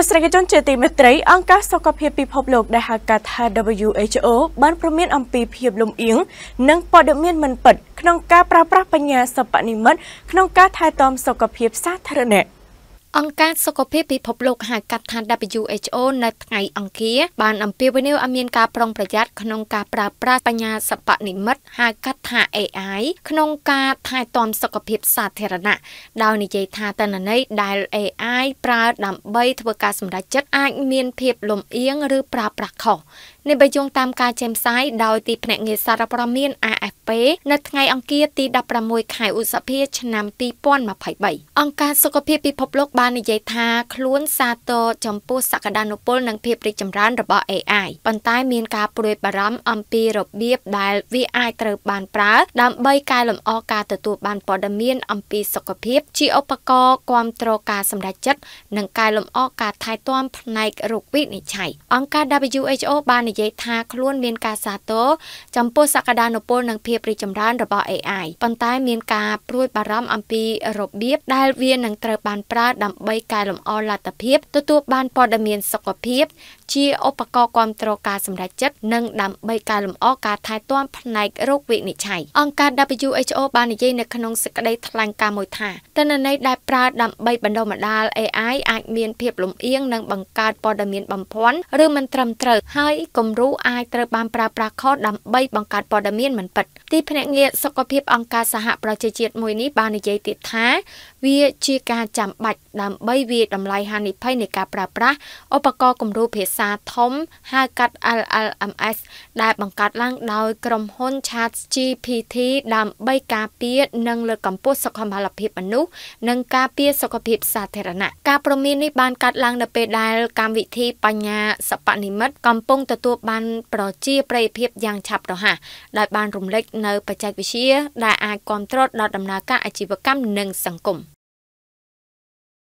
ទស្សនិកជនជាទីមេត្រីអង្គការសុខភាពពិភពលោកដែលហៅកាត់ថា WHO បានព្រមានអំពីភាពលំអៀងនិងព័ត៌មានមិនពិតក្នុងការប្រើប្រាស់បញ្ញាសិប្បនិម្មិតក្នុងការថែទាំសុខភាពសាធារណៈ។អង្គការសុខភាពពិភពលោកហៅកាត់ថា WHO នៅថ្ងៃអង្គារបានអំពាវនាវឲ្យមានការប្រុងប្រយ័ត្នក្នុងការប្រើប្រាស់បញ្ញាសិប្បនិម្មិតហៅកាត់ថា AI ក្នុងការថែទាំសុខភាពសាធារណៈដោយនិយាយថាតនន័យដែល AI ប្រើដើម្បីធ្វើការសម្រេចចិត្តអាចមានភាពលំអៀងឬប្រើប្រាស់ខុសនេះបញ្ជូនតាមការចេញផ្សាយដោយទីភ្នាក់ងារសារព័ត៌មាន AFP នៅថ្ងៃអង្គារទី16ខែឧសភាឆ្នាំ2023អង្គការសុខភាពពិភពលោកបាននិយាយថាខ្លួន សាទរចំពោះសក្តានុពលនិងភាពរីកចម្រើនរបស់ AI ប៉ុន្តែមានការព្រួយបារម្ភអំពីរបៀបដែលវាអាចត្រូវបានប្រើដើម្បីកែលម្អការទទួលបានព័ត៌មានអំពីសុខភាព ជាឧបករណ៍គ្រប់គ្រងការសម្រេចចិត្តនិងកែលម្អការថែទាំផ្នែករោគវិនិច្ឆ័យអង្គការ WHO បាននិយាយថាខ្លួនមានការសាទរចំពោះសក្តានុពលនិងភាពរីកចម្រើនរបស់ AI ប៉ុន្តែ មានការព្រួយបារម្ភអំពីរបៀបដែលវានឹងត្រូវបានប្រើដើម្បីកែលម្អលទ្ធភាពទទួលបានព័ត៌មានសុខភាពជាឧបករណ៍គ្រប់គ្រងការសម្រេចចិត្តនិងដើម្បីកែលម្អការថែទាំផ្នែករោគវិនិច្ឆ័យអង្គការ WHO បាននិយាយនៅក្នុងសេចក្តីថ្លែងការណ៍មួយថាទិន្នន័យដែលប្រើដើម្បីបណ្ដុះបណ្ដាល AI អាចមានភាពលំអៀងនិងបង្កើតព័ត៌មានបំភាន់ឬមិនត្រឹមត្រូវហើយកុំគំរូអាចត្រូវបានប្រើប្រាស់ខុសដើម្បីបង្កើតព័ត៌មានមិនពិត ទីភ្នាក់ងារសុខភាពអង្គការសហប្រជាជាតិមួយនេះបាននិយាយទៀតថាវាជាការចាំបាច់ដើម្បីវាយតម្លៃហានិភ័យនៃការប្រើប្រាស់ឧបករណ៍គំរូភាសាធំហៅកាត់ LLMS ដែលបង្កើតឡើងដោយក្រុមហ៊ុន ChatGPT ដើម្បីការពារនិងលើកកម្ពស់សុខភាពភាពមនុស្សនិងការពារសុខភាពសាធារណៈការព្រមាននេះបានកាត់ឡើងនៅពេលដែលកម្មវិធីបញ្ញាសពនិមិត្តកំពុងទទួលបានប្រជាប្រិយភាពយ៉ាងឆាប់រហ័សដោយបានរំលេចនៅបច្ចេកវិទ្យាដែលអាចគ្រប់គ្រងដល់ដំណើរការអាជីវកម្មនិងសង្គម